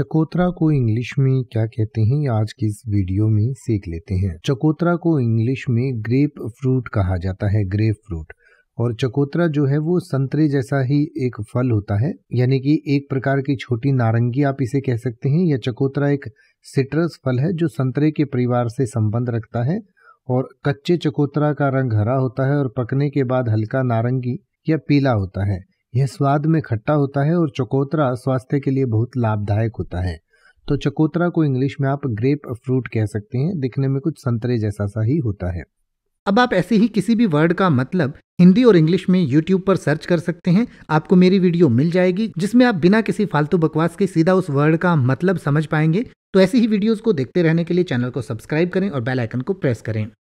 चकोतरा को इंग्लिश में क्या कहते हैं आज की इस वीडियो में सीख लेते हैं चकोतरा को इंग्लिश में ग्रेप फ्रूट कहा जाता है ग्रेप फ्रूट और चकोतरा जो है वो संतरे जैसा ही एक फल होता है यानी कि एक प्रकार की छोटी नारंगी आप इसे कह सकते हैं या चकोतरा एक सिट्रस फल है जो संतरे के परिवार से संबंध रखता है और कच्चे चकोतरा का रंग हरा होता है और पकने के बाद हल्का नारंगी या पीला होता है यह स्वाद में खट्टा होता है और चकोतरा स्वास्थ्य के लिए बहुत लाभदायक होता है तो चकोतरा को इंग्लिश में आप ग्रेप फ्रूट कह सकते हैं दिखने में कुछ संतरे जैसा सा ही होता है अब आप ऐसे ही किसी भी वर्ड का मतलब हिंदी और इंग्लिश में यूट्यूब पर सर्च कर सकते हैं आपको मेरी वीडियो मिल जाएगी जिसमें आप बिना किसी फालतू बकवास के सीधा उस वर्ड का मतलब समझ पाएंगे तो ऐसी ही वीडियोस को देखते रहने के लिए चैनल को सब्सक्राइब करें और बेल आइकन को प्रेस करें